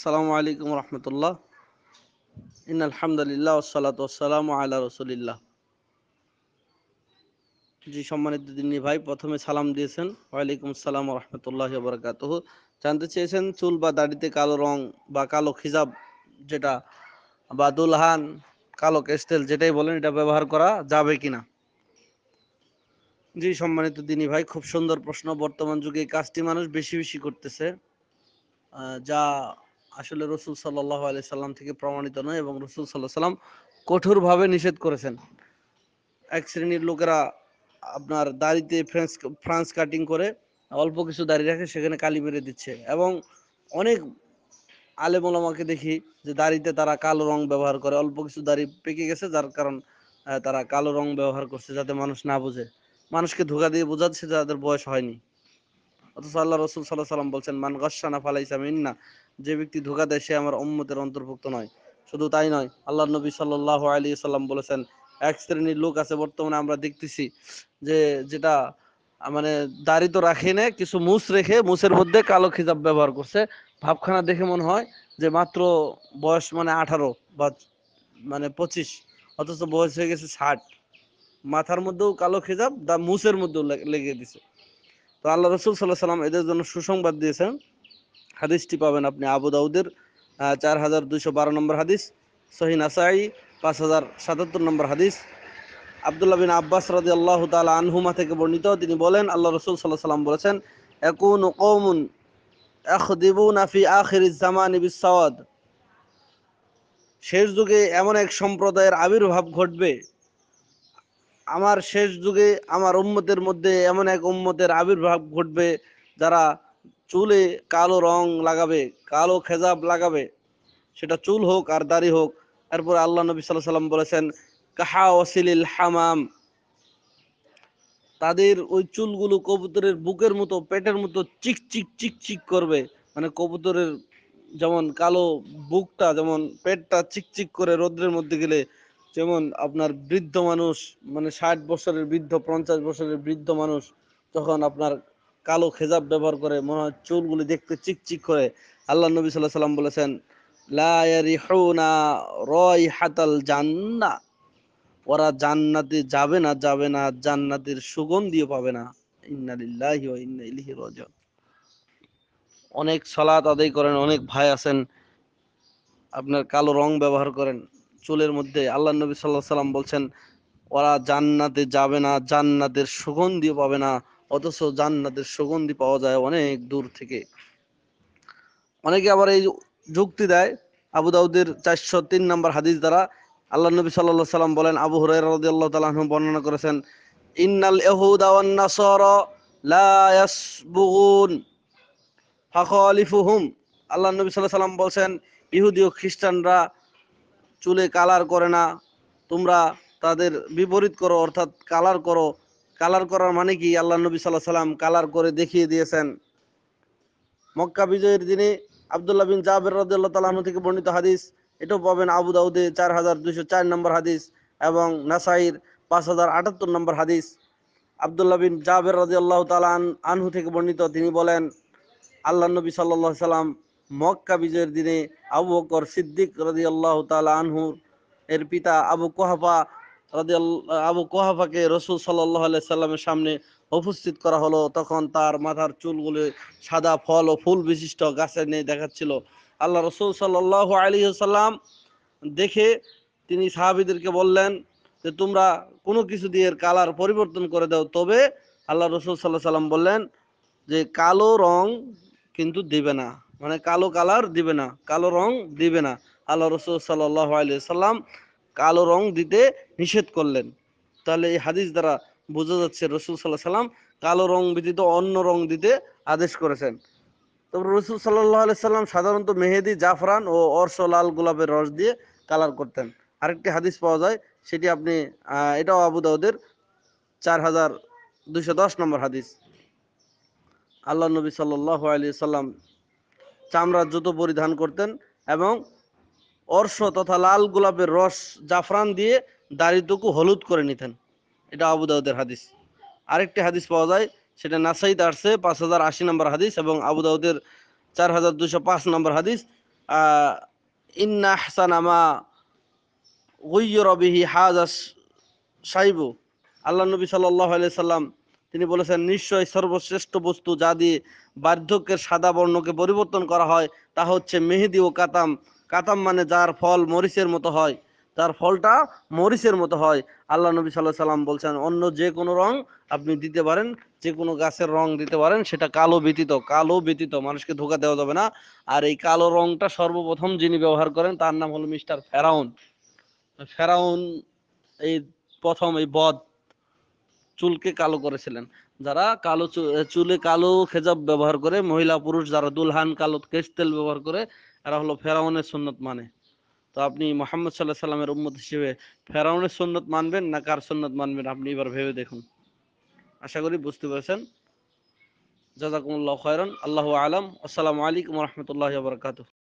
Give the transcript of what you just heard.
আসসালামু আলাইকুম রহমতুল্লাহ ইন আলহামদুলিল্লাহ ওসালাত ওসালাম আল্লাহ রসুলিল্লাহ জি সম্মানিত দিনী ভাই প্রথমে সালাম দিয়েছেন ওয়ালাইকুম সালাম রহমতুল্লাহ বরকাত জানতে চেয়েছেন চুল বা দাড়িতে কালো রং বা কালো খিজাব যেটা বা দুলহান কালো কেস্টেল যেটাই বলেন এটা ব্যবহার করা যাবে কিনা জি সম্মানিত দিনী ভাই খুব সুন্দর প্রশ্ন বর্তমান যুগে কাজটি মানুষ বেশি বেশি করতেছে যা আসলে রসুল সাল্লাহ আলি সাল্লাম থেকে প্রমাণিত নয় এবং রসুল সাল্লাহ সাল্লাম কঠোরভাবে নিষেধ করেছেন এক শ্রেণীর লোকেরা আপনার দাড়িতে ফ্রেন্স ফ্রান্স কাটিং করে অল্প কিছু দাড়ি রাখে সেখানে কালি মেরে দিচ্ছে এবং অনেক আলেমলামাকে দেখি যে দাড়িতে তারা কালো রং ব্যবহার করে অল্প কিছু দাড়ি পেকে গেছে যার কারণ তারা কালো রং ব্যবহার করছে যাতে মানুষ না বোঝে মানুষকে ধোকা দিয়ে বোঝাচ্ছে যাদের বয়স হয়নি অথচ আল্লাহ রসুল সাল্লাহ সাল্লাম বলছেন মান গসানা ফালাইসা মিন্না যে ব্যক্তি ধোকা দেয় সে আমার উম্মতের অন্তর্ভুক্ত নয় শুধু তাই নয় আল্লাহ নবী সাল্লাহ আলী সাল্লাম বলেছেন এক শ্রেণীর লোক আছে বর্তমানে আমরা দেখতেছি যে যেটা মানে দাড়ি তো রাখে না কিছু মুস রেখে মুসের মধ্যে কালো খিজাব ব্যবহার করছে ভাবখানা দেখে মনে হয় যে মাত্র বয়স মানে আঠারো বা মানে পঁচিশ অথচ বয়স হয়ে গেছে ষাট মাথার মধ্যেও কালো খেজাব দা মুসের মধ্যেও লেগে দিছে তো আল্লাহ রসুল সাল্লাহ সাল্লাম এদের জন্য সুসংবাদ দিয়েছেন হাদিসটি পাবেন আপনি আবু দাউদের চার হাজার দুইশো বারো নম্বর হাদিস সহিন আসাই পাঁচ হাজার সাতাত্তর নম্বর হাদিস আবদুল্লাহ বিন আব্বাস রাজি আল্লাহ তালা আনহুমা থেকে বর্ণিত তিনি বলেন আল্লাহ রসুল সাল্লাহ সাল্লাম বলেছেন একুন কৌমুন জামান শেষ যুগে এমন এক সম্প্রদায়ের আবির্ভাব ঘটবে আমার শেষ যুগে আমার উম্মতের মধ্যে এমন এক উম্মতের আবির্ভাব ঘটবে যারা চুলে কালো রং লাগাবে কালো খেজাব লাগাবে সেটা চুল হোক আর দাড়ি হোক এরপর আল্লাহ নবী সাল্লাহ সাল্লাম বলেছেন কাহা ওসিলিল হামাম তাদের ওই চুলগুলো কবুতরের বুকের মতো পেটের মতো চিক চিক চিক চিক করবে মানে কবুতরের যেমন কালো বুকটা যেমন পেটটা চিকচিক করে রোদ্রের মধ্যে গেলে যেমন আপনার বৃদ্ধ মানুষ মানে ষাট বছরের বৃদ্ধ পঞ্চাশ বছরের বৃদ্ধ মানুষ তখন আপনার কালো খেজাব ব্যবহার করে মনে হয় চুলগুলি দেখতে চিকচিক করে আল্লাহ নবী সাল্লাহ সাল্লাম বলেছেন লা জান্না ওরা জান্নাতে যাবে না যাবে না জান্নাতের সুগন্ধিও পাবে না ইন্নালিল্লাহি ইন্না ইলাইহি রাজিউন অনেক সালাত আদায় করেন অনেক ভাই আছেন আপনার কালো রং ব্যবহার করেন চুলের মধ্যে আল্লাহ নবী সাল্লাহ সাল্লাম বলছেন ওরা জান্নাতে যাবে না জান্নাতের সুগন্ধি পাবে না অথচ জান্নাতের সুগন্ধি পাওয়া যায় অনেক দূর থেকে অনেকে আবার এই যুক্তি দেয় আবু দাউদের চারশো তিন নম্বর হাদিস দ্বারা আল্লাহ নবী সাল্লাহ সাল্লাম বলেন আবু হরাই রাজি আল্লাহ তালাহ বর্ণনা করেছেন ইন্নাল এহুদাওয়ান্নাসর লায়াসবুগুন ফাখলিফুহুম আল্লাহ নবী সাল্লাহ সাল্লাম বলছেন ইহুদি ও খ্রিস্টানরা চুলে কালার করে না তোমরা তাদের বিপরীত করো অর্থাৎ কালার করো কালার করার মানে কি আল্লাহ নবী সাল্লাহ সাল্লাম কালার করে দেখিয়ে দিয়েছেন মক্কা বিজয়ের দিনে আবদুল্লাহ বিন জাবের রদুল্লাহ তালাহ থেকে বর্ণিত হাদিস এটাও পাবেন আবু দাউদে চার হাজার দুইশো চার নম্বর হাদিস এবং নাসাইর পাঁচ হাজার আটাত্তর নম্বর হাদিস আবদুল্লাহ বিন জাবের রাজি আল্লাহ তালান আনহু থেকে বর্ণিত তিনি বলেন আল্লাহ নবী সাল্লাহ সাল্লাম মক্কা বিজয়ের দিনে আবু বকর সিদ্দিক রাজি আল্লাহ আনহু এর পিতা আবু কোহাফা রাজি আবু কোহাফাকে রসুল সাল্লাহ সাল্লামের সামনে উপস্থিত করা হলো তখন তার মাথার চুলগুলি সাদা ফল ও ফুল বিশিষ্ট গাছের নিয়ে দেখাচ্ছিল আল্লাহ রসুল সাল্লাহ আলী সাল্লাম দেখে তিনি সাহাবিদেরকে বললেন যে তোমরা কোনো কিছু দিয়ে কালার পরিবর্তন করে দাও তবে আল্লাহ রসুল সাল্লাহ সাল্লাম বললেন যে কালো রং কিন্তু দিবে না মানে কালো কালার দিবে না কালো রং দিবে না আল্লাহ রসুল সাল্লাহ সাল্লাম কালো রং দিতে নিষেধ করলেন তাহলে এই হাদিস দ্বারা বোঝা যাচ্ছে রসুল সাল্লাহ সাল্লাম কালো রং ব্যতীত অন্য রং দিতে আদেশ করেছেন তারপর রসুল সাল্লাহ সাল্লাম সাধারণত মেহেদি জাফরান ও অর্শ লাল গোলাপের রস দিয়ে কালার করতেন আরেকটি হাদিস পাওয়া যায় সেটি আপনি এটাও আবু দাউদের চার হাজার দুশো দশ নম্বর হাদিস আল্লাহ নবী সাল্লাহ আলিয়া সাল্লাম চামড়ার জুতো পরিধান করতেন এবং অর্শ তথা লাল গোলাপের রস জাফরান দিয়ে দারিদ্রকে হলুদ করে নিতেন এটা আবু দাউদের হাদিস আরেকটি হাদিস পাওয়া যায় সেটা নাসাইদ আর্সে পাঁচ হাজার আশি নম্বর হাদিস এবং আবু দাউদের চার হাজার দুশো পাঁচ নম্বর হাদিস ইন্না হাসানামা গুইয় রবিহি হাজ সাইবু আল্লাহ নবী সাল্লাহ আলিয়া সাল্লাম তিনি বলেছেন নিশ্চয় সর্বশ্রেষ্ঠ বস্তু যা দিয়ে বার্ধক্যের সাদা বর্ণকে পরিবর্তন করা হয় তা হচ্ছে মেহেদি ও কাতাম কাতাম মানে যার ফল মরিচের মতো হয় তার ফলটা মরিচের মতো হয় আল্লাহ নবী সাল্লাহ সাল্লাম বলছেন অন্য যে কোনো রং আপনি দিতে পারেন যে কোনো গাছের রং দিতে পারেন সেটা কালো ব্যতীত কালো ব্যতীত মানুষকে ধোকা দেওয়া যাবে না আর এই কালো রংটা সর্বপ্রথম যিনি ব্যবহার করেন তার নাম হলো মিস্টার ফেরাউন ফেরাউন এই প্রথম এই বধ চুলকে কালো করেছিলেন যারা কালো চুলে কালো খেজাব ব্যবহার করে মহিলা পুরুষ যারা দুলহান কালো কেস্টেল ব্যবহার করে এরা হলো ফেরাউনের সন্ন্যত মানে তো আপনি মোহাম্মদ সাল্লাহ সাল্লামের উম্মত হিসেবে ফেরাউনের সন্ন্যত মানবেন না কার সন্ন্যত মানবেন আপনি এবার ভেবে দেখুন আশা করি বুঝতে পেরেছেন জাজাকুমুল্লাহ খয়রন আল্লাহ আলম আসসালামু আলাইকুম রহমতুল্লাহ বরকাত